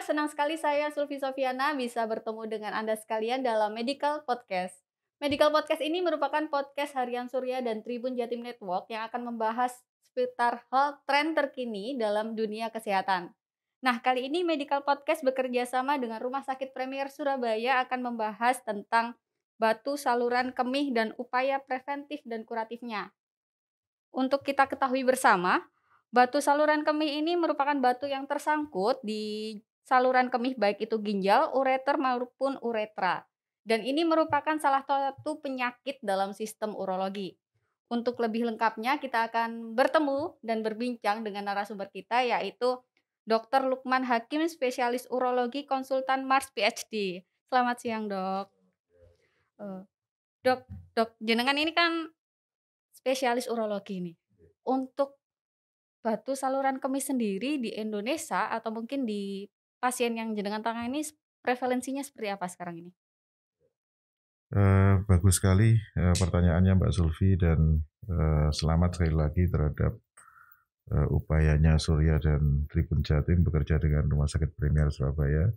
pendengar, senang sekali saya Sulfi Sofiana bisa bertemu dengan Anda sekalian dalam Medical Podcast. Medical Podcast ini merupakan podcast harian Surya dan Tribun Jatim Network yang akan membahas seputar hal tren terkini dalam dunia kesehatan. Nah, kali ini Medical Podcast bekerja sama dengan Rumah Sakit Premier Surabaya akan membahas tentang batu saluran kemih dan upaya preventif dan kuratifnya. Untuk kita ketahui bersama, Batu saluran kemih ini merupakan batu yang tersangkut di saluran kemih baik itu ginjal, ureter maupun uretra. Dan ini merupakan salah satu penyakit dalam sistem urologi. Untuk lebih lengkapnya kita akan bertemu dan berbincang dengan narasumber kita yaitu Dr. Lukman Hakim, spesialis urologi konsultan Mars PhD. Selamat siang dok. Eh, dok, dok, jenengan ini kan spesialis urologi nih. Untuk batu saluran kemih sendiri di Indonesia atau mungkin di pasien yang jenengan tangan ini prevalensinya seperti apa sekarang ini? Uh, bagus sekali uh, pertanyaannya Mbak Zulfi dan uh, selamat sekali lagi terhadap uh, upayanya Surya dan Tribun Jatim bekerja dengan Rumah Sakit Premier Surabaya.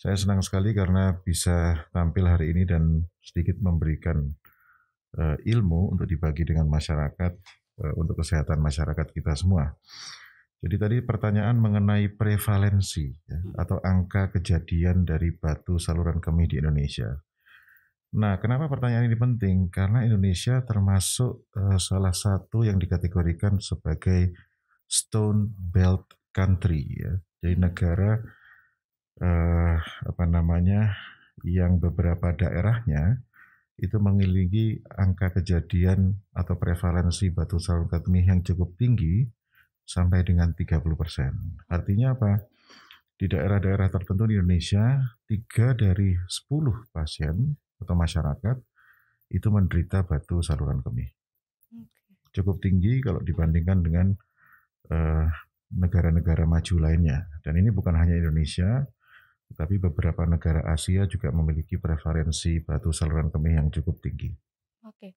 Saya senang sekali karena bisa tampil hari ini dan sedikit memberikan uh, ilmu untuk dibagi dengan masyarakat uh, untuk kesehatan masyarakat kita semua. Jadi tadi pertanyaan mengenai prevalensi ya, hmm. atau angka kejadian dari batu saluran kemih di Indonesia. Nah, kenapa pertanyaan ini penting? Karena Indonesia termasuk uh, salah satu yang dikategorikan sebagai Stone Belt Country ya. Jadi hmm. negara uh, apa namanya yang beberapa daerahnya itu mengelilingi angka kejadian atau prevalensi batu saluran kemih yang cukup tinggi sampai dengan 30 persen. Artinya apa? Di daerah-daerah tertentu di Indonesia, 3 dari 10 pasien atau masyarakat itu menderita batu saluran kemih. Cukup tinggi kalau dibandingkan dengan negara eh, negara-negara maju lainnya. Dan ini bukan hanya Indonesia, tetapi beberapa negara Asia juga memiliki preferensi batu saluran kemih yang cukup tinggi. Oke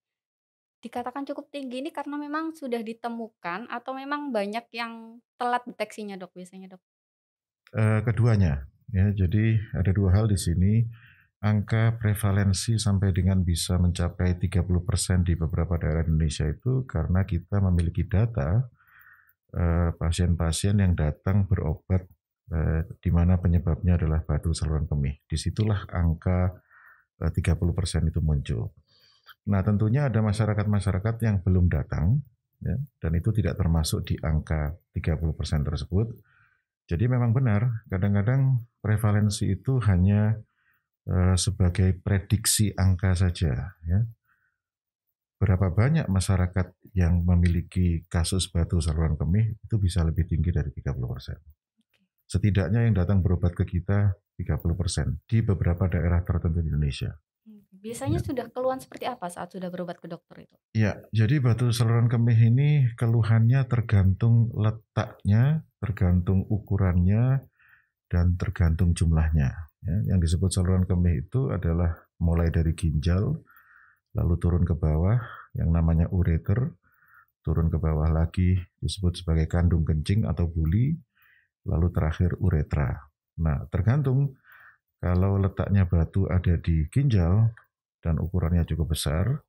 dikatakan cukup tinggi ini karena memang sudah ditemukan atau memang banyak yang telat deteksinya dok biasanya dok? keduanya ya jadi ada dua hal di sini angka prevalensi sampai dengan bisa mencapai 30% di beberapa daerah Indonesia itu karena kita memiliki data pasien-pasien yang datang berobat di mana penyebabnya adalah batu saluran kemih disitulah angka 30% itu muncul Nah, tentunya ada masyarakat-masyarakat yang belum datang, ya, dan itu tidak termasuk di angka 30% tersebut. Jadi memang benar, kadang-kadang prevalensi itu hanya eh, sebagai prediksi angka saja. Ya. Berapa banyak masyarakat yang memiliki kasus batu saluran kemih itu bisa lebih tinggi dari 30%. Setidaknya yang datang berobat ke kita 30% di beberapa daerah tertentu di Indonesia. Biasanya ya. sudah keluhan seperti apa saat sudah berobat ke dokter itu? Ya, jadi batu saluran kemih ini keluhannya tergantung letaknya, tergantung ukurannya, dan tergantung jumlahnya. Ya, yang disebut saluran kemih itu adalah mulai dari ginjal, lalu turun ke bawah, yang namanya ureter, turun ke bawah lagi disebut sebagai kandung kencing atau buli, lalu terakhir uretra. Nah, tergantung kalau letaknya batu ada di ginjal, dan ukurannya cukup besar,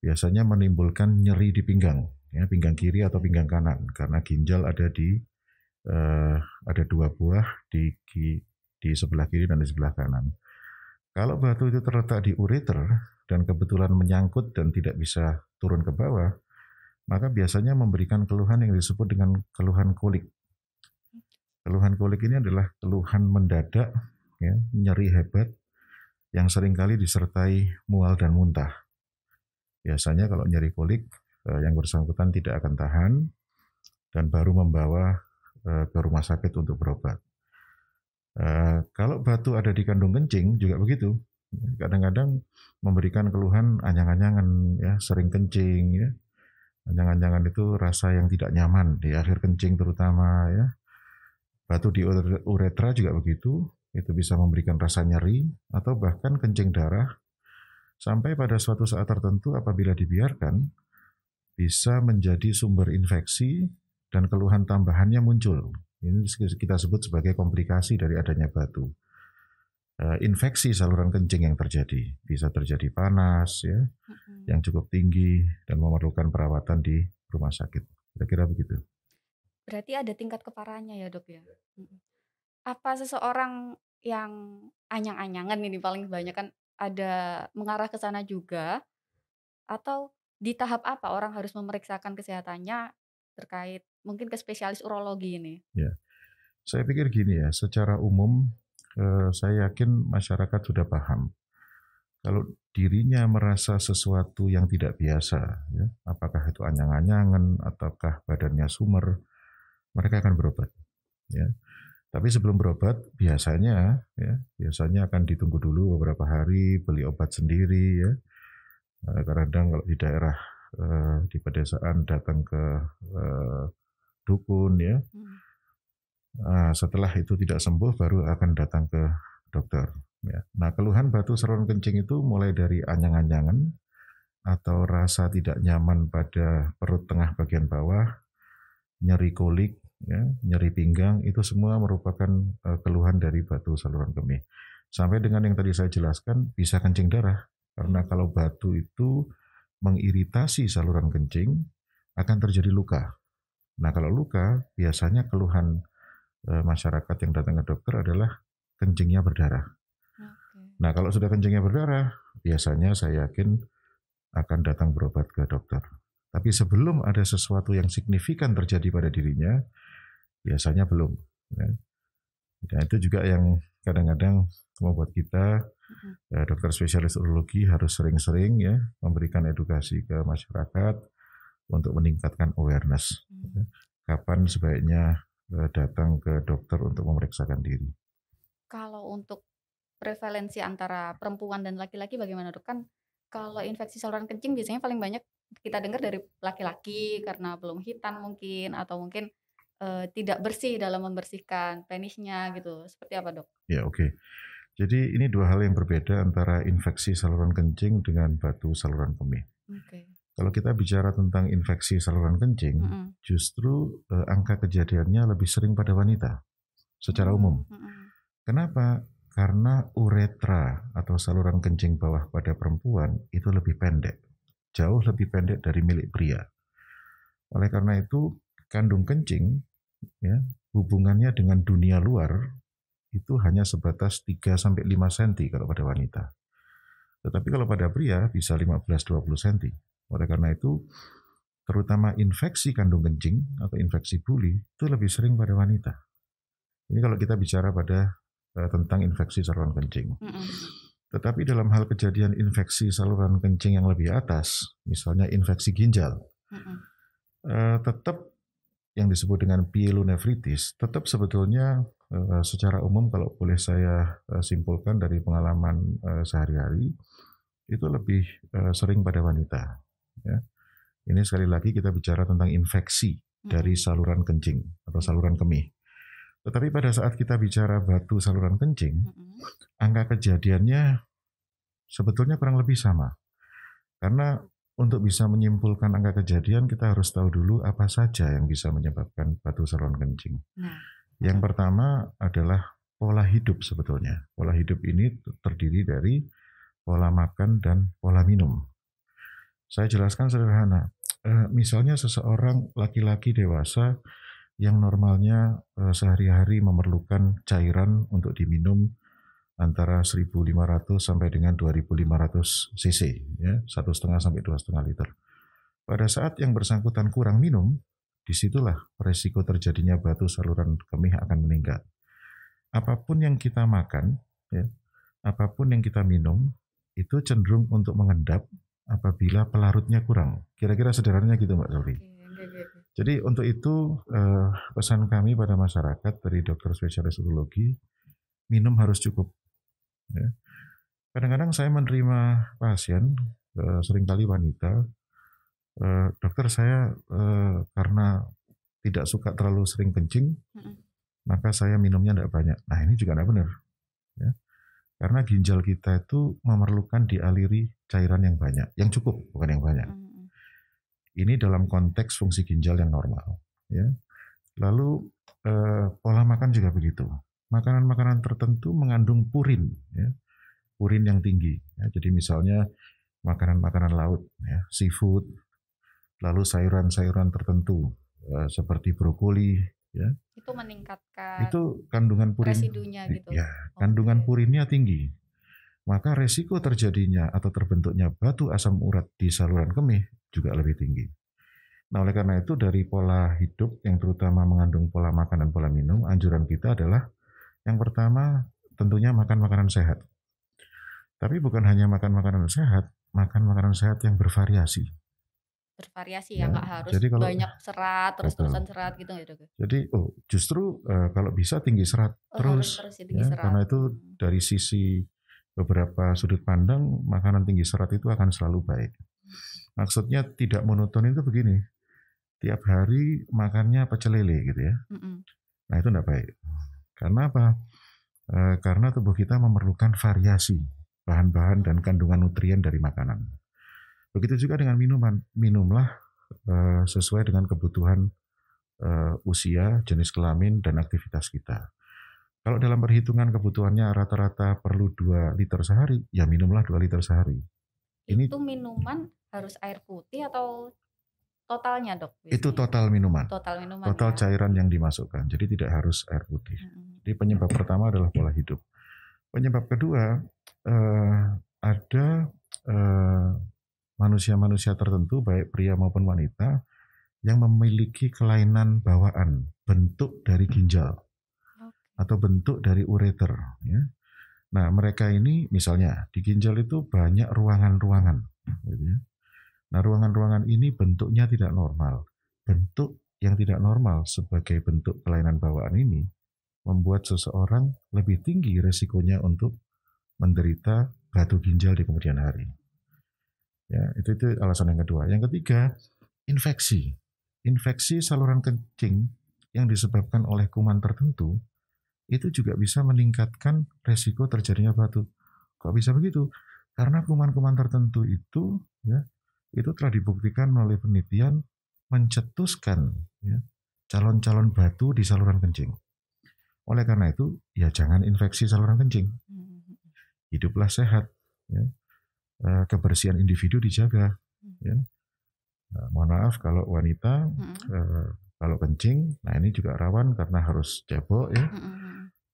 biasanya menimbulkan nyeri di pinggang, ya, pinggang kiri atau pinggang kanan, karena ginjal ada di uh, ada dua buah di di sebelah kiri dan di sebelah kanan. Kalau batu itu terletak di ureter dan kebetulan menyangkut dan tidak bisa turun ke bawah, maka biasanya memberikan keluhan yang disebut dengan keluhan kolik. Keluhan kolik ini adalah keluhan mendadak, ya, nyeri hebat yang seringkali disertai mual dan muntah. Biasanya kalau nyeri kolik eh, yang bersangkutan tidak akan tahan dan baru membawa eh, ke rumah sakit untuk berobat. Eh, kalau batu ada di kandung kencing juga begitu. Kadang-kadang memberikan keluhan anyang-anyangan ya, sering kencing ya. anyang anyangan itu rasa yang tidak nyaman di akhir kencing terutama ya. Batu di uretra juga begitu, itu bisa memberikan rasa nyeri atau bahkan kencing darah sampai pada suatu saat tertentu apabila dibiarkan bisa menjadi sumber infeksi dan keluhan tambahannya muncul. Ini kita sebut sebagai komplikasi dari adanya batu. E, infeksi saluran kencing yang terjadi bisa terjadi panas ya, hmm. yang cukup tinggi dan memerlukan perawatan di rumah sakit. Kira-kira begitu. Berarti ada tingkat keparahannya ya dok ya. ya apa seseorang yang anyang-anyangan ini paling banyak kan ada mengarah ke sana juga atau di tahap apa orang harus memeriksakan kesehatannya terkait mungkin ke spesialis urologi ini? Ya, saya pikir gini ya, secara umum eh, saya yakin masyarakat sudah paham kalau dirinya merasa sesuatu yang tidak biasa, ya, apakah itu anyang-anyangan ataukah badannya sumer, mereka akan berobat. Ya. Tapi sebelum berobat biasanya ya biasanya akan ditunggu dulu beberapa hari beli obat sendiri ya. Nah, Kadang kalau di daerah eh, di pedesaan datang ke eh, dukun ya. Hmm. Nah, setelah itu tidak sembuh baru akan datang ke dokter. Ya. Nah keluhan batu seron kencing itu mulai dari anyang-anyangan atau rasa tidak nyaman pada perut tengah bagian bawah, nyeri kolik, ya, nyeri pinggang itu semua merupakan uh, keluhan dari batu saluran kemih. Sampai dengan yang tadi saya jelaskan bisa kencing darah karena hmm. kalau batu itu mengiritasi saluran kencing akan terjadi luka. Nah, kalau luka biasanya keluhan e, masyarakat yang datang ke dokter adalah kencingnya berdarah. Oke. Nah, kalau sudah kencingnya berdarah, biasanya saya yakin akan datang berobat ke dokter. Tapi sebelum ada sesuatu yang signifikan terjadi pada dirinya, biasanya belum. Ya. Nah itu juga yang kadang-kadang membuat kita mm-hmm. ya, dokter spesialis urologi harus sering-sering ya memberikan edukasi ke masyarakat untuk meningkatkan awareness. Mm-hmm. Ya. Kapan sebaiknya e, datang ke dokter untuk memeriksakan diri. Kalau untuk prevalensi antara perempuan dan laki-laki bagaimana dok? Kan kalau infeksi saluran kencing biasanya paling banyak kita dengar dari laki-laki karena belum hitam mungkin atau mungkin uh, tidak bersih dalam membersihkan penisnya gitu. Seperti apa dok? Ya oke. Okay. Jadi ini dua hal yang berbeda antara infeksi saluran kencing dengan batu saluran kemih. Okay. Kalau kita bicara tentang infeksi saluran kencing, mm -hmm. justru eh, angka kejadiannya lebih sering pada wanita secara hmm, umum. Mm -hmm. Kenapa? Karena uretra atau saluran kencing bawah pada perempuan itu lebih pendek, jauh lebih pendek dari milik pria. Oleh karena itu, kandung kencing ya, hubungannya dengan dunia luar itu hanya sebatas 3 sampai 5 cm kalau pada wanita. Tetapi kalau pada pria bisa 15 20 cm. Oleh karena itu terutama infeksi kandung kencing atau infeksi buli itu lebih sering pada wanita. Ini kalau kita bicara pada uh, tentang infeksi saluran kencing. Mm -mm. Tetapi dalam hal kejadian infeksi saluran kencing yang lebih atas, misalnya infeksi ginjal, mm -mm. Uh, tetap yang disebut dengan pielonefritis tetap sebetulnya eh, secara umum kalau boleh saya eh, simpulkan dari pengalaman eh, sehari-hari itu lebih sering pada wanita. Ya. Ini sekali lagi kita bicara tentang infeksi dari saluran kencing atau saluran kemih. Tetapi pada saat kita bicara batu saluran kencing, angka kejadiannya sebetulnya kurang lebih sama. Karena untuk bisa menyimpulkan angka kejadian, kita harus tahu dulu apa saja yang bisa menyebabkan batu saluran kencing. Nah, yang pertama adalah pola hidup sebetulnya. Pola hidup ini terdiri dari pola makan dan pola minum. Saya jelaskan sederhana. Eh, misalnya seseorang laki-laki dewasa yang normalnya eh, sehari-hari memerlukan cairan untuk diminum antara 1.500 sampai dengan 2.500 cc, ya, satu setengah sampai dua setengah liter. Pada saat yang bersangkutan kurang minum, disitulah resiko terjadinya batu saluran kemih akan meningkat. Apapun yang kita makan, ya, apapun yang kita minum, itu cenderung untuk mengendap apabila pelarutnya kurang. Kira-kira sederhananya gitu Mbak Sofie. Jadi untuk itu eh, pesan kami pada masyarakat dari dokter spesialis urologi, minum harus cukup. Ya. Kadang-kadang saya menerima pasien, eh, seringkali wanita, eh, dokter saya eh, karena tidak suka terlalu sering kencing, mm-hmm. maka saya minumnya tidak banyak. Nah ini juga tidak benar. Ya. Karena ginjal kita itu memerlukan dialiri cairan yang banyak, yang cukup, bukan yang banyak. Ini dalam konteks fungsi ginjal yang normal. Ya. Lalu eh, pola makan juga begitu makanan-makanan tertentu mengandung purin, ya, purin yang tinggi. Ya. Jadi misalnya makanan-makanan laut, ya, seafood, lalu sayuran-sayuran tertentu ya, seperti brokoli. Ya. Itu meningkatkan. Itu kandungan purin. Residunya gitu. Ya, kandungan okay. purinnya tinggi. Maka resiko terjadinya atau terbentuknya batu asam urat di saluran kemih juga lebih tinggi. Nah, oleh karena itu dari pola hidup yang terutama mengandung pola makan dan pola minum, anjuran kita adalah yang pertama, tentunya makan makanan sehat. Tapi bukan hanya makan makanan sehat, makan makanan sehat yang bervariasi. Bervariasi ya, ya nggak ya, harus jadi kalau, banyak serat, terus-terusan serat gitu ya Jadi oh justru uh, kalau bisa tinggi serat oh, terus, terus ya, tinggi ya, serat. karena itu hmm. dari sisi beberapa sudut pandang makanan tinggi serat itu akan selalu baik. Maksudnya tidak monoton itu begini, tiap hari makannya pecel lele gitu ya, mm -mm. nah itu tidak baik. Karena apa? E, karena tubuh kita memerlukan variasi bahan-bahan dan kandungan nutrien dari makanan. Begitu juga dengan minuman, minumlah e, sesuai dengan kebutuhan e, usia, jenis kelamin, dan aktivitas kita. Kalau dalam perhitungan kebutuhannya rata-rata perlu 2 liter sehari, ya minumlah 2 liter sehari. Ini itu minuman harus air putih atau totalnya, Dok? Itu total minuman. Total minuman. Total ya. cairan yang dimasukkan. Jadi tidak harus air putih. Hmm. Jadi penyebab pertama adalah pola hidup. Penyebab kedua eh, ada eh, manusia-manusia eh, tertentu baik pria maupun wanita yang memiliki kelainan bawaan bentuk dari ginjal atau bentuk dari ureter. Ya. Nah mereka ini misalnya di ginjal itu banyak ruangan-ruangan. Gitu ya. Nah ruangan-ruangan ini bentuknya tidak normal. Bentuk yang tidak normal sebagai bentuk kelainan bawaan ini membuat seseorang lebih tinggi resikonya untuk menderita batu ginjal di kemudian hari. Ya, itu itu alasan yang kedua. Yang ketiga, infeksi. Infeksi saluran kencing yang disebabkan oleh kuman tertentu itu juga bisa meningkatkan resiko terjadinya batu. Kok bisa begitu? Karena kuman-kuman tertentu itu ya itu telah dibuktikan melalui penelitian mencetuskan ya, calon-calon batu di saluran kencing. Oleh karena itu, ya jangan infeksi saluran kencing. Hmm. Hiduplah sehat. Ya. Eh, kebersihan individu dijaga. Hmm. Ya. Nah, mohon maaf kalau wanita hmm. eh, kalau kencing, nah ini juga rawan karena harus cebok ya,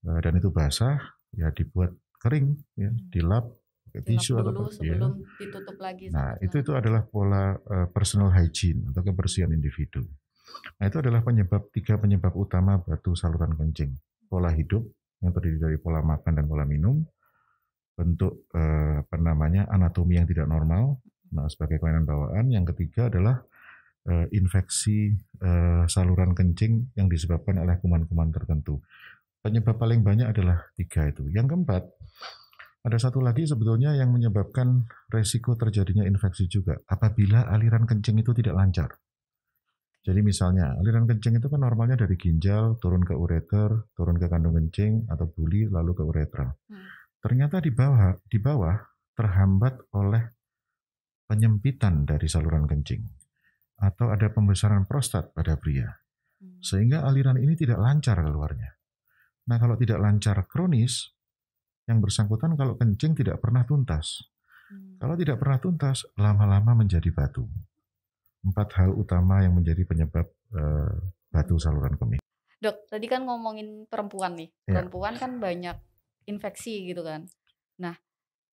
eh, dan itu basah ya dibuat kering ya, dilap pakai tisu atau apa ya. lagi. Nah, itu itu adalah pola uh, personal hygiene atau kebersihan individu. Nah, itu adalah penyebab tiga penyebab utama batu saluran kencing pola hidup yang terdiri dari pola makan dan pola minum, bentuk eh, apa namanya anatomi yang tidak normal, nah sebagai kelainan bawaan. Yang ketiga adalah eh, infeksi eh, saluran kencing yang disebabkan oleh kuman-kuman tertentu. Penyebab paling banyak adalah tiga itu. Yang keempat, ada satu lagi sebetulnya yang menyebabkan resiko terjadinya infeksi juga apabila aliran kencing itu tidak lancar. Jadi misalnya aliran kencing itu kan normalnya dari ginjal turun ke ureter, turun ke kandung kencing atau buli lalu ke uretra. Hmm. Ternyata di bawah di bawah terhambat oleh penyempitan dari saluran kencing atau ada pembesaran prostat pada pria. Hmm. Sehingga aliran ini tidak lancar keluarnya. Nah, kalau tidak lancar kronis, yang bersangkutan kalau kencing tidak pernah tuntas. Hmm. Kalau tidak pernah tuntas, lama-lama menjadi batu empat hal utama yang menjadi penyebab eh, batu saluran kemih. Dok, tadi kan ngomongin perempuan nih. Iya. Perempuan kan banyak infeksi gitu kan. Nah,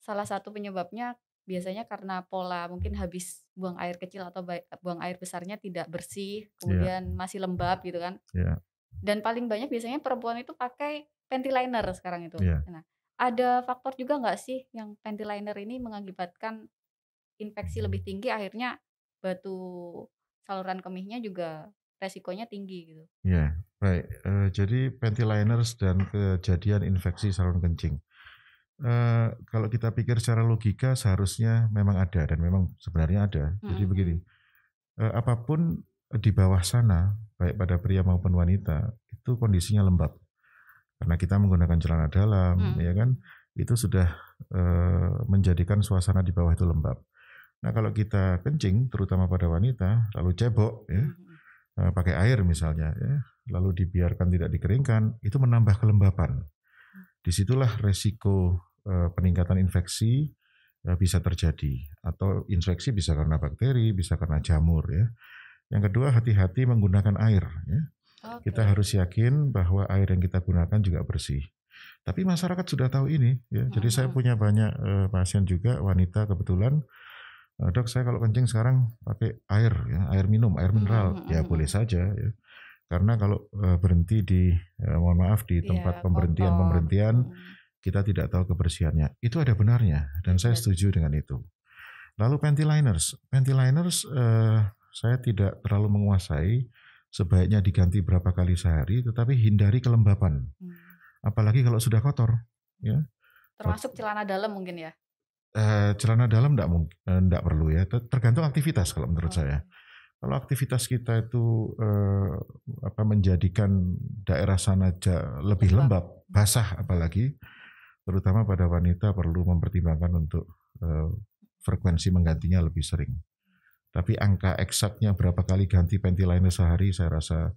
salah satu penyebabnya biasanya karena pola mungkin habis buang air kecil atau buang air besarnya tidak bersih, kemudian ya. masih lembab gitu kan. Ya. Dan paling banyak biasanya perempuan itu pakai panty liner sekarang itu. Ya. Nah, ada faktor juga nggak sih yang panty liner ini mengakibatkan infeksi lebih tinggi akhirnya batu saluran kemihnya juga resikonya tinggi gitu. Ya, baik. Uh, jadi panty liners dan kejadian infeksi saluran kencing. Uh, kalau kita pikir secara logika seharusnya memang ada dan memang sebenarnya ada. -hmm. Jadi begini, uh, apapun di bawah sana, baik pada pria maupun wanita, itu kondisinya lembab. Karena kita menggunakan celana dalam, mm ya kan, itu sudah uh, menjadikan suasana di bawah itu lembab. Nah kalau kita kencing, terutama pada wanita, lalu cebok, ya, mm-hmm. eh, pakai air misalnya, ya, lalu dibiarkan tidak dikeringkan, itu menambah kelembapan. Disitulah resiko eh, peningkatan infeksi eh, bisa terjadi, atau infeksi bisa karena bakteri, bisa karena jamur, ya. Yang kedua hati-hati menggunakan air, ya. Okay. Kita harus yakin bahwa air yang kita gunakan juga bersih. Tapi masyarakat sudah tahu ini, ya. Jadi saya mm-hmm. punya banyak eh, pasien juga wanita kebetulan Eh, dok saya kalau kencing sekarang pakai air ya air minum air mineral hmm, ya boleh saja ya karena kalau eh, berhenti di ya, mohon maaf di iya, tempat yeah, pemberhentian kotor. pemberhentian kita tidak tahu kebersihannya itu ada benarnya dan saya setuju dengan itu lalu panty liners panty liners uh, saya tidak terlalu menguasai sebaiknya diganti berapa kali sehari tetapi hindari kelembapan hmm. apalagi kalau sudah kotor ya termasuk celana dalam mungkin ya Eh, celana dalam tidak mungkin eh, tidak perlu ya tergantung aktivitas kalau menurut oh. saya kalau aktivitas kita itu eh, apa menjadikan daerah sana lebih lembab basah apalagi terutama pada wanita perlu mempertimbangkan untuk eh, frekuensi menggantinya lebih sering tapi angka eksaknya berapa kali ganti panty liner sehari saya rasa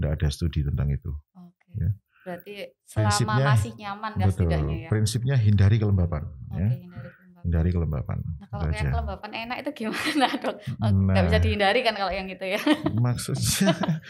tidak ada studi tentang itu okay. ya. Berarti selama prinsipnya, masih nyaman betul, ya. Prinsipnya hindari kelembapan. Ya. Oke, ya. hindari dari kelembapan. Nah, kalau kayak kelembapan enak itu gimana dok? Oh, nah. Nggak nah, bisa dihindari kan kalau yang itu ya? Maksudnya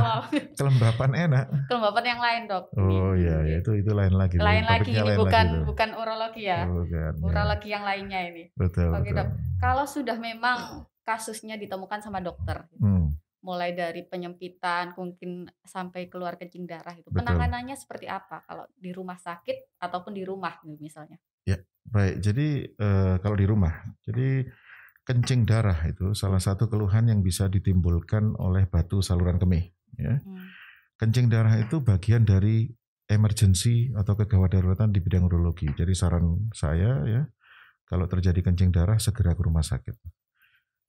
kelembapan enak. Kelembapan yang lain dok. Oh iya, ya, itu itu lain lagi. Lain lagi ini lain bukan lagi, bukan urologi ya. Bukan, ya. urologi yang lainnya ini. Betul. Oke betul. dok, kalau sudah memang kasusnya ditemukan sama dokter. Hmm mulai dari penyempitan mungkin sampai keluar kencing darah itu penanganannya seperti apa kalau di rumah sakit ataupun di rumah misalnya Ya, baik. Jadi eh, kalau di rumah, jadi kencing darah itu salah hmm. satu keluhan yang bisa ditimbulkan oleh batu saluran kemih. Ya. Hmm. Kencing darah itu bagian dari emergency atau kegawatdaruratan di bidang urologi. Jadi saran saya ya, kalau terjadi kencing darah segera ke rumah sakit.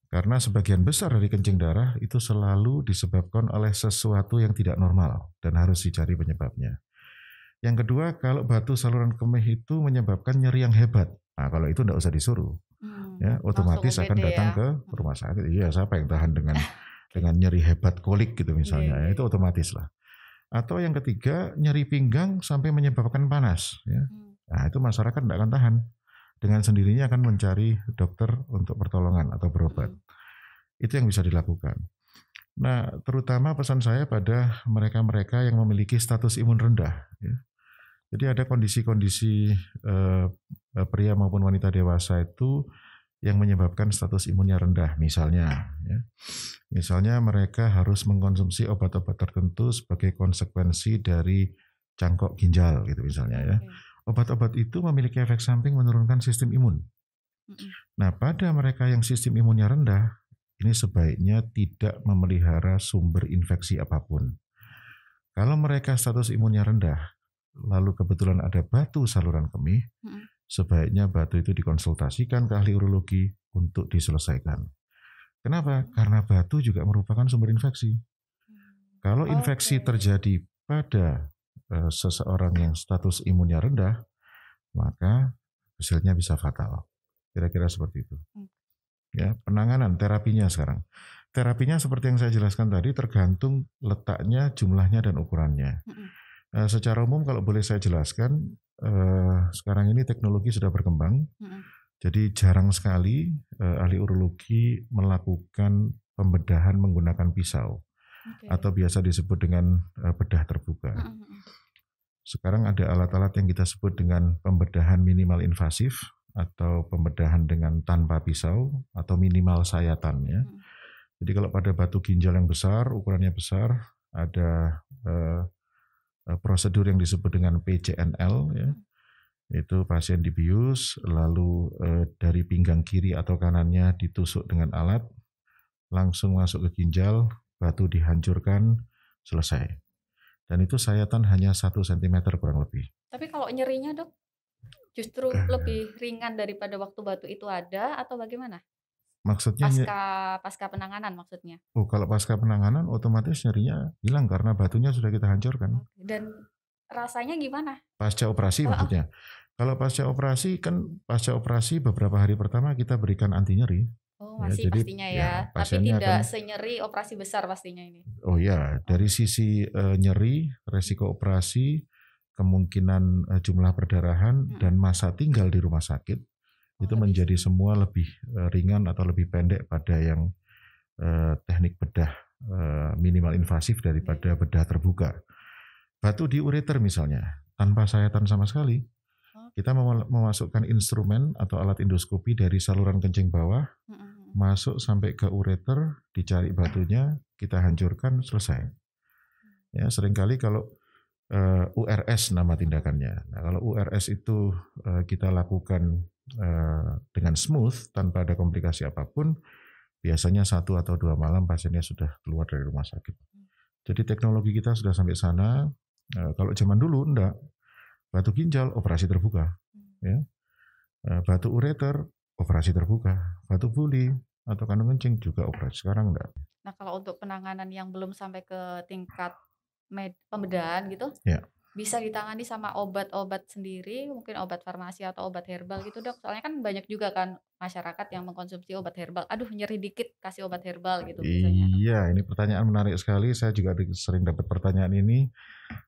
Karena sebagian besar dari kencing darah itu selalu disebabkan oleh sesuatu yang tidak normal dan harus dicari penyebabnya. Yang kedua, kalau batu saluran kemih itu menyebabkan nyeri yang hebat. Nah, kalau itu tidak usah disuruh. Hmm, ya, otomatis akan ya. datang ya. ke hmm. rumah sakit. Iya, siapa yang tahan dengan dengan nyeri hebat kolik gitu iya, misalnya. Yeah, iya, itu iya. otomatis lah. Atau yang ketiga, nyeri pinggang sampai menyebabkan panas, ya. Hmm. Nah, itu masyarakat tidak akan tahan. Dengan sendirinya akan mencari dokter untuk pertolongan atau berobat. Hmm. Itu yang bisa dilakukan. Nah, terutama pesan saya pada mereka-mereka yang memiliki status imun rendah. Ya. Jadi ada kondisi-kondisi eh, eh, pria maupun wanita dewasa itu yang menyebabkan status imunnya rendah, misalnya. Ya. Misalnya mereka harus mengkonsumsi obat-obat tertentu sebagai konsekuensi dari cangkok ginjal, gitu misalnya ya. Obat-obat itu memiliki efek samping menurunkan sistem imun. Nah, pada mereka yang sistem imunnya rendah, ini sebaiknya tidak memelihara sumber infeksi apapun. Kalau mereka status imunnya rendah, lalu kebetulan ada batu saluran kemih, sebaiknya batu itu dikonsultasikan ke ahli urologi untuk diselesaikan. Kenapa? Karena batu juga merupakan sumber infeksi. Kalau infeksi terjadi pada eh, seseorang yang status imunnya rendah, maka hasilnya bisa fatal. Kira-kira seperti itu ya penanganan terapinya sekarang terapinya seperti yang saya jelaskan tadi tergantung letaknya jumlahnya dan ukurannya mm-hmm. uh, secara umum kalau boleh saya jelaskan uh, sekarang ini teknologi sudah berkembang mm-hmm. jadi jarang sekali uh, ahli urologi melakukan pembedahan menggunakan pisau okay. atau biasa disebut dengan uh, bedah terbuka mm-hmm. sekarang ada alat-alat yang kita sebut dengan pembedahan minimal invasif atau pembedahan dengan tanpa pisau atau minimal sayatan ya. Hmm. Jadi kalau pada batu ginjal yang besar, ukurannya besar, ada eh, eh prosedur yang disebut dengan PCNL ya. Hmm. Itu pasien dibius lalu eh, dari pinggang kiri atau kanannya ditusuk dengan alat langsung masuk ke ginjal, batu dihancurkan, selesai. Dan itu sayatan hanya 1 cm kurang lebih. Tapi kalau nyerinya dok? justru eh. lebih ringan daripada waktu batu itu ada atau bagaimana? Maksudnya pasca pasca penanganan maksudnya. Oh, kalau pasca penanganan otomatis nyerinya hilang karena batunya sudah kita hancurkan. Dan rasanya gimana? Pasca operasi oh, maksudnya. Kalau pasca operasi kan pasca operasi beberapa hari pertama kita berikan anti nyeri. Oh, ya, masih ya, jadi, pastinya ya. ya Tapi tidak akan, senyeri operasi besar pastinya ini. Oh ya, dari sisi uh, nyeri, resiko operasi, kemungkinan eh, jumlah perdarahan dan masa tinggal di rumah sakit itu menjadi semua lebih eh, ringan atau lebih pendek pada yang eh, teknik bedah minimal invasif daripada bedah terbuka. Batu di ureter misalnya, tanpa sayatan sama sekali, kita memasukkan instrumen atau alat endoskopi dari saluran kencing bawah masuk sampai ke ureter, dicari batunya, kita hancurkan, selesai. Mm. Ya, seringkali kalau uh, eh, URS nama tindakannya. Nah, kalau URS itu uh, kita lakukan uh, dengan smooth tanpa ada komplikasi apapun, biasanya satu atau dua malam pasiennya sudah keluar dari rumah sakit. Jadi teknologi kita sudah sampai sana. Uh, kalau zaman dulu enggak, batu ginjal operasi terbuka, ya. Uh, batu ureter operasi terbuka, batu buli atau kandung kencing juga operasi sekarang enggak. Nah, kalau untuk penanganan yang belum sampai ke tingkat med pembedahan oh, gitu yeah. bisa ditangani sama obat-obat sendiri mungkin obat farmasi atau obat herbal gitu dok soalnya kan banyak juga kan masyarakat yang mengkonsumsi obat herbal aduh nyeri dikit kasih obat herbal gitu misalnya. iya ini pertanyaan menarik sekali saya juga sering dapat pertanyaan ini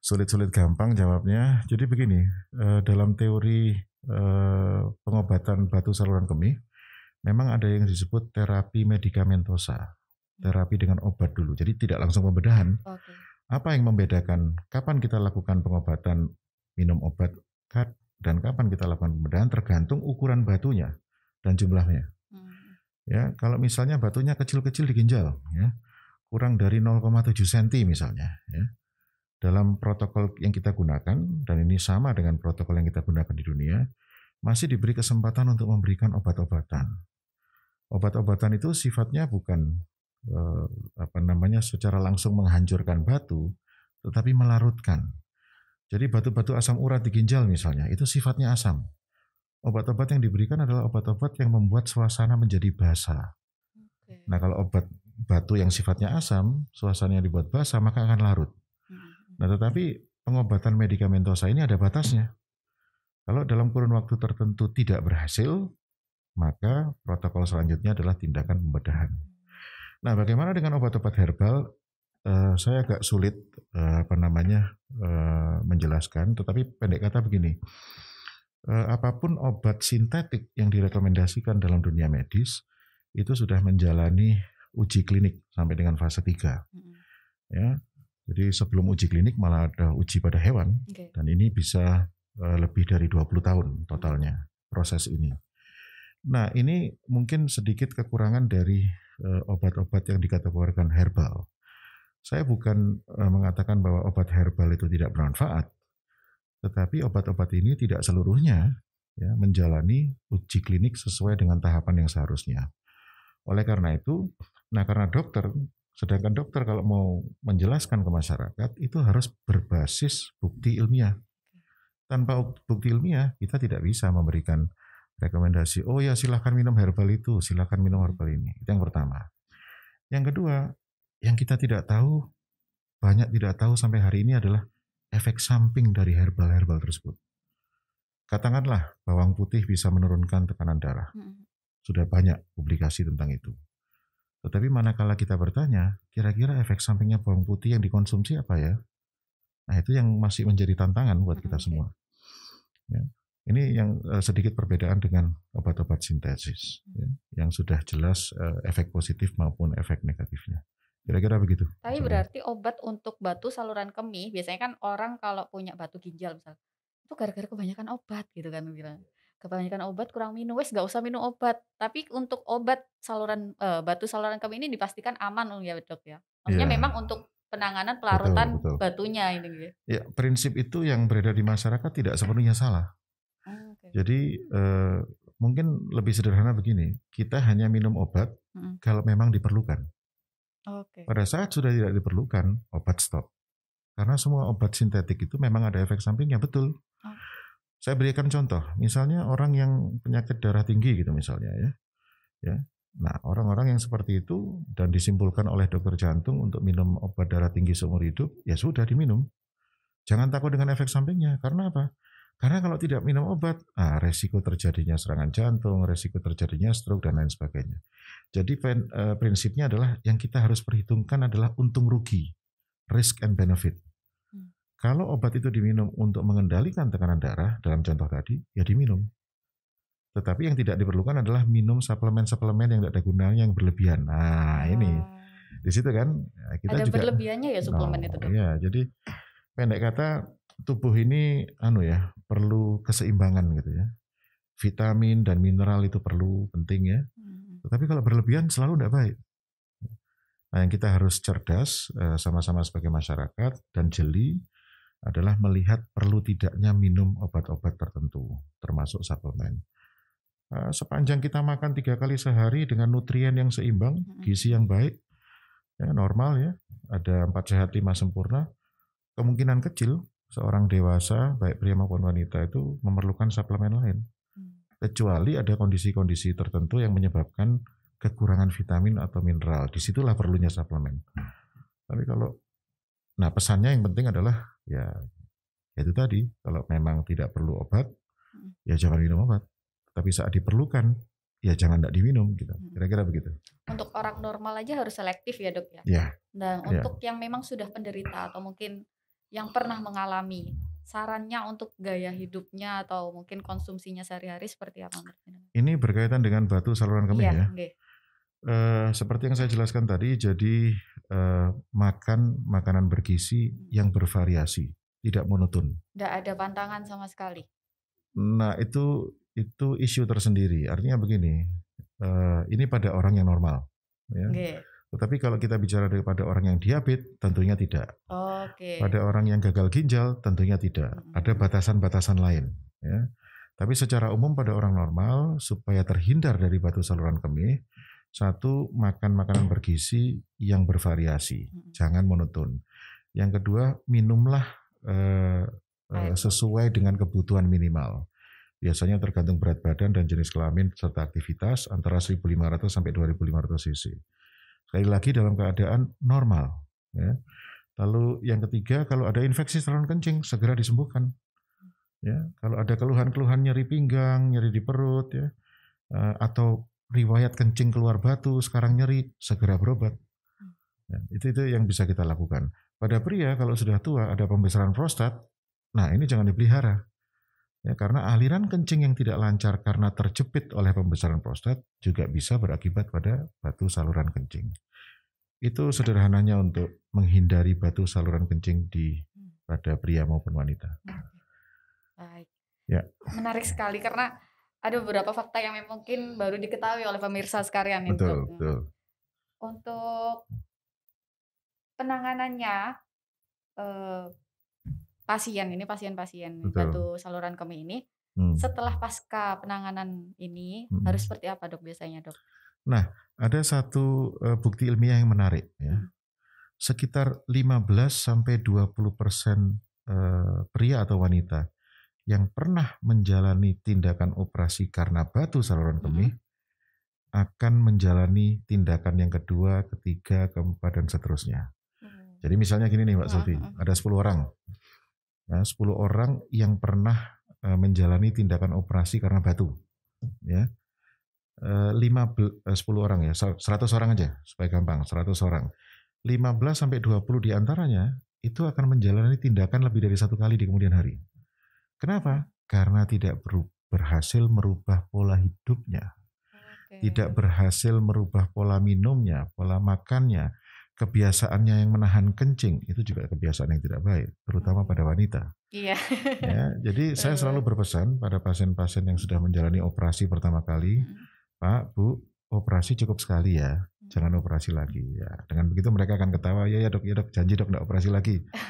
sulit-sulit gampang jawabnya jadi begini eh, dalam teori eh, pengobatan batu saluran kemih memang ada yang disebut terapi medikamentosa terapi dengan obat dulu jadi tidak langsung pembedahan okay apa yang membedakan kapan kita lakukan pengobatan minum obat kat dan kapan kita lakukan pembedahan tergantung ukuran batunya dan jumlahnya. Hmm. Ya, kalau misalnya batunya kecil-kecil di ginjal, ya, kurang dari 0,7 cm misalnya, ya. Dalam protokol yang kita gunakan dan ini sama dengan protokol yang kita gunakan di dunia, masih diberi kesempatan untuk memberikan obat-obatan. Obat-obatan itu sifatnya bukan Eh, apa namanya secara langsung menghancurkan batu, tetapi melarutkan. Jadi batu-batu asam urat di ginjal misalnya, itu sifatnya asam. Obat-obat yang diberikan adalah obat-obat yang membuat suasana menjadi basa Okay. Nah kalau obat batu yang sifatnya asam, suasananya dibuat basa maka akan larut. Mm-hmm. Nah, tetapi pengobatan medikamentosa ini ada batasnya. Kalau dalam kurun waktu tertentu tidak berhasil, maka protokol selanjutnya adalah tindakan pembedahan. Nah, bagaimana dengan obat-obat herbal? Uh, saya agak sulit uh, apa namanya uh, menjelaskan, tetapi pendek kata begini. Uh, apapun obat sintetik yang direkomendasikan dalam dunia medis itu sudah menjalani uji klinik sampai dengan fase 3. Ya. Jadi sebelum uji klinik malah ada uji pada hewan okay. dan ini bisa uh, lebih dari 20 tahun totalnya proses ini. Nah, ini mungkin sedikit kekurangan dari Eh, obat-obat yang dikategorikan herbal. Saya bukan eh, mengatakan bahwa obat herbal itu tidak bermanfaat, tetapi obat-obat ini tidak seluruhnya ya, menjalani uji klinik sesuai dengan tahapan yang seharusnya. Oleh karena itu, nah karena dokter, sedangkan dokter kalau mau menjelaskan ke masyarakat itu harus berbasis bukti ilmiah. Tanpa bukti ilmiah kita tidak bisa memberikan rekomendasi oh ya silahkan minum herbal itu silahkan minum hmm. herbal ini itu yang pertama yang kedua yang kita tidak tahu banyak tidak tahu sampai hari ini adalah efek samping dari herbal-herbal tersebut katakanlah bawang putih bisa menurunkan tekanan darah hmm. sudah banyak publikasi tentang itu tetapi manakala kita bertanya kira-kira efek sampingnya bawang putih yang dikonsumsi apa ya nah itu yang masih menjadi tantangan buat kita hmm, semua ya ini yang eh, sedikit perbedaan dengan obat-obat sintesis ya, yang sudah jelas eh, efek positif maupun efek negatifnya. Kira-kira begitu. Tapi berarti obat untuk batu saluran kemih biasanya kan orang kalau punya batu ginjal misalnya itu gara-gara kebanyakan obat gitu kan bilang. Kebanyakan obat kurang minum, wes gak usah minum obat. Tapi untuk obat saluran uh, batu saluran kemih ini dipastikan aman ya dok ya. Maksudnya yeah. memang untuk penanganan pelarutan betul, betul. batunya ini gitu. Ya. ya, prinsip itu yang beredar di masyarakat tidak sepenuhnya salah. Jadi eh, mungkin lebih sederhana begini, kita hanya minum obat hmm. kalau memang diperlukan. Okay. Pada saat sudah tidak diperlukan, obat stop. Karena semua obat sintetik itu memang ada efek sampingnya, betul. Oh. Saya berikan contoh, misalnya orang yang penyakit darah tinggi gitu misalnya ya. Ya. Nah, orang-orang yang seperti itu dan disimpulkan oleh dokter jantung untuk minum obat darah tinggi seumur hidup, ya sudah diminum. Jangan takut dengan efek sampingnya. Karena apa? Karena kalau tidak minum obat, nah, resiko terjadinya serangan jantung, resiko terjadinya stroke, dan lain sebagainya. Jadi eh, prinsipnya adalah yang kita harus perhitungkan adalah untung rugi, risk and benefit. Hmm. Kalau obat itu diminum untuk mengendalikan tekanan darah, dalam contoh tadi, ya diminum. Tetapi yang tidak diperlukan adalah minum suplemen-suplemen yang tidak ada gunanya, yang berlebihan. Nah, ini. Ah. Di situ kan eh, kita ada juga, berlebihannya ya suplemen no, itu. Iya, jadi pendek kata tubuh ini anu ya perlu keseimbangan gitu ya vitamin dan mineral itu perlu penting ya hmm. tetapi kalau berlebihan selalu tidak baik nah yang kita harus cerdas eh, sama-sama sebagai masyarakat dan jeli adalah melihat perlu tidaknya minum obat-obat tertentu termasuk suplemen eh, sepanjang kita makan tiga kali sehari dengan nutrien yang seimbang hmm. gizi yang baik ya normal ya ada empat sehat lima sempurna kemungkinan kecil seorang dewasa baik pria maupun wanita itu memerlukan suplemen lain hmm. kecuali ada kondisi-kondisi tertentu yang menyebabkan kekurangan vitamin atau mineral disitulah perlunya suplemen tapi kalau nah pesannya yang penting adalah ya, ya itu tadi kalau memang tidak perlu obat hmm. ya jangan minum obat tapi saat diperlukan ya jangan tidak diminum gitu hmm. kira-kira begitu untuk orang normal aja harus selektif ya dok ya, ya. dan ya. untuk yang memang sudah penderita atau mungkin yang pernah mengalami sarannya untuk gaya hidupnya atau mungkin konsumsinya sehari-hari seperti apa Ini berkaitan dengan batu saluran kemih iya, ya. ya. Okay. e, eh, seperti yang saya jelaskan tadi, jadi e, makan makanan bergizi hmm. yang bervariasi, tidak monoton. Tidak ada pantangan sama sekali. Nah itu itu isu tersendiri. Artinya begini, e, ini pada orang yang normal. Ya. Okay tetapi kalau kita bicara daripada orang yang diabetes, tentunya tidak. okay. Pada orang yang gagal ginjal, tentunya tidak. Hmm. Ada batasan-batasan lain. Ya. Tapi secara umum pada orang normal, supaya terhindar dari batu saluran kemih, satu makan makanan bergizi yang bervariasi, hmm. jangan monoton. Yang kedua minumlah eh, eh, sesuai dengan kebutuhan minimal biasanya tergantung berat badan dan jenis kelamin serta aktivitas antara 1.500 sampai 2.500 cc. Sekali lagi dalam keadaan normal. Ya. Lalu yang ketiga, kalau ada infeksi saluran kencing, segera disembuhkan. Ya, kalau ada keluhan-keluhan nyeri pinggang, nyeri di perut, ya, eh, atau riwayat kencing keluar batu, sekarang nyeri, segera berobat. Ya, itu itu yang bisa kita lakukan. Pada pria kalau sudah tua ada pembesaran prostat, nah ini jangan dipelihara. Ya, karena aliran kencing yang tidak lancar karena terjepit oleh pembesaran prostat juga bisa berakibat pada batu saluran kencing. Itu ya. sederhananya untuk menghindari batu saluran kencing di hmm. pada pria maupun wanita. Baik. Ya. Menarik sekali karena ada beberapa fakta yang mungkin baru diketahui oleh pemirsa sekalian betul, itu. Betul. Untuk penanganannya eh, pasien ini pasien-pasien batu saluran kemih ini hmm. setelah pasca penanganan ini hmm. harus seperti apa dok biasanya dok? Nah ada satu bukti ilmiah yang menarik ya hmm. sekitar 15 sampai 20 persen pria atau wanita yang pernah menjalani tindakan operasi karena batu saluran hmm. kemih hmm. akan menjalani tindakan yang kedua, ketiga, keempat dan seterusnya. Hmm. Jadi misalnya gini nih Mbak Sulti, ada 10 orang ya, 10 orang yang pernah eh, menjalani tindakan operasi karena batu ya 5 eh, 10 eh, orang ya 100 orang aja supaya gampang 100 orang 15 sampai 20 diantaranya itu akan menjalani tindakan lebih dari satu kali di kemudian hari kenapa karena tidak berhasil merubah pola hidupnya okay. tidak berhasil merubah pola minumnya pola makannya kebiasaannya yang menahan kencing itu juga kebiasaan yang tidak baik, terutama hmm. pada wanita. Iya. Ya, jadi saya selalu eh. berpesan pada pasien-pasien yang sudah menjalani operasi pertama kali, hmm. Pak, Bu, operasi cukup sekali ya, hmm. jangan operasi lagi. Ya, dengan begitu mereka akan ketawa, ya ya dok, ya dok, janji dok, tidak operasi lagi.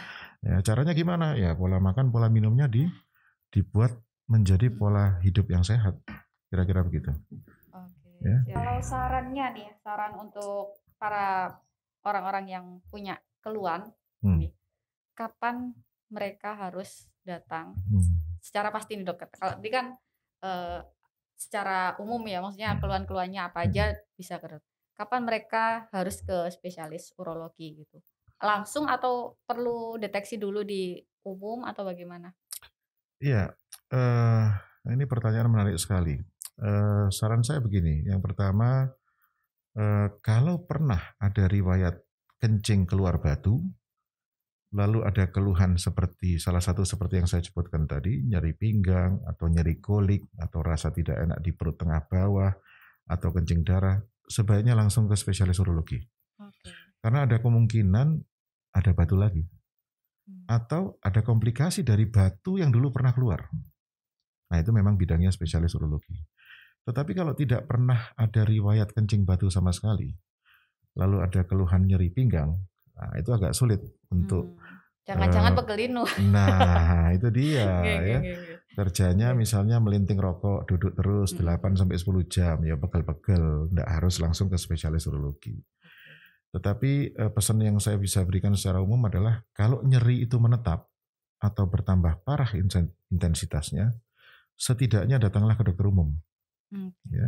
Ya, caranya gimana? Ya, pola makan, pola minumnya di dibuat menjadi pola hidup yang sehat, kira-kira begitu. Oke. Ya. Kalau sarannya nih, saran untuk para orang-orang yang punya keluhan hmm. kapan mereka harus datang hmm. secara pasti nih dokter? kalau ini kan eh, secara umum ya maksudnya hmm. keluhan-keluhannya apa aja hmm. bisa ke kapan mereka harus ke spesialis urologi gitu langsung atau perlu deteksi dulu di umum atau bagaimana iya eh, ini pertanyaan menarik sekali uh, saran saya begini yang pertama Eh, kalau pernah ada riwayat kencing keluar batu, lalu ada keluhan seperti salah satu seperti yang saya sebutkan tadi, nyeri pinggang atau nyeri kolik atau rasa tidak enak di perut tengah bawah atau kencing darah, sebaiknya langsung ke spesialis urologi. Karena ada kemungkinan ada batu lagi. Hmm. Atau ada komplikasi dari batu yang dulu pernah keluar. Nah, itu memang bidangnya spesialis urologi. Tetapi kalau tidak pernah ada riwayat kencing batu sama sekali, lalu ada keluhan nyeri pinggang, nah itu agak sulit untuk jangan hmm. jangan-jangan uh, eh, pegelinu. Nah, itu dia ya. Kerjanya misalnya melinting rokok, duduk terus hmm. 8 sampai 10 jam ya pegel-pegel, enggak harus langsung ke spesialis urologi. Tetapi eh, pesan yang saya bisa berikan secara umum adalah kalau nyeri itu menetap atau bertambah parah intensitasnya, setidaknya datanglah ke dokter umum. Okay. Ya.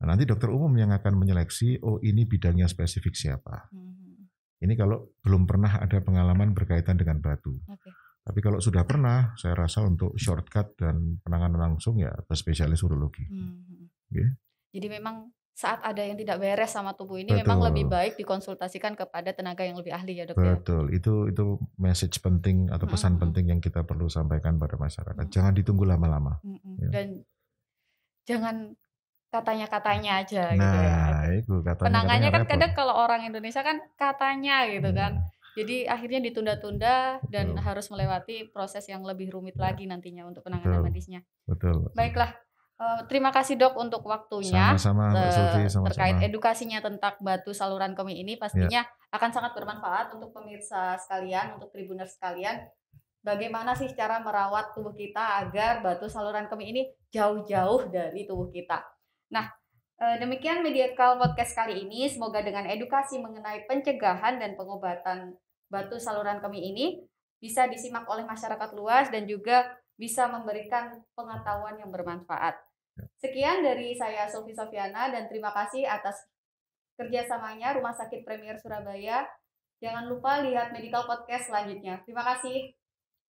Nah, nanti dokter umum yang akan menyeleksi, oh ini bidangnya spesifik siapa. Hmm. Ini kalau belum pernah ada pengalaman berkaitan dengan batu. Okay. Tapi kalau sudah pernah, saya rasa untuk shortcut dan penanganan langsung ya ke spesialis urologi. Hmm. Okay. Ya. Jadi memang saat ada yang tidak beres sama tubuh ini Betul. memang lebih baik dikonsultasikan kepada tenaga yang lebih ahli ya dokter. Ya? Betul, ya? itu itu message penting atau pesan hmm, -hmm. penting yang kita perlu sampaikan pada masyarakat. -hmm. Jangan ditunggu lama-lama. -hmm. hmm. ya. Dan jangan katanya-katanya aja nah, gitu ya. Nah, itu, Penangannya kan repot. kadang kalau orang Indonesia kan katanya gitu hmm. kan. Jadi akhirnya ditunda-tunda dan Betul. harus melewati proses yang lebih rumit iya. lagi nantinya untuk penanganan Betul. medisnya. Betul. Baiklah, Uh, terima kasih dok untuk waktunya sama-sama, uh, eh, Sufi, sama-sama. terkait edukasinya tentang batu saluran kemih ini iya. pastinya ya. akan sangat bermanfaat untuk pemirsa sekalian, untuk tribuners sekalian bagaimana sih cara merawat tubuh kita agar batu saluran kemih ini jauh-jauh dari tubuh kita. Nah, eh, demikian Medical Podcast kali ini. Semoga dengan edukasi mengenai pencegahan dan pengobatan batu saluran kemih ini bisa disimak oleh masyarakat luas dan juga bisa memberikan pengetahuan yang bermanfaat. Sekian dari saya Sofi Sofiana dan terima kasih atas kerjasamanya Rumah Sakit Premier Surabaya. Jangan lupa lihat medical podcast selanjutnya. Terima kasih.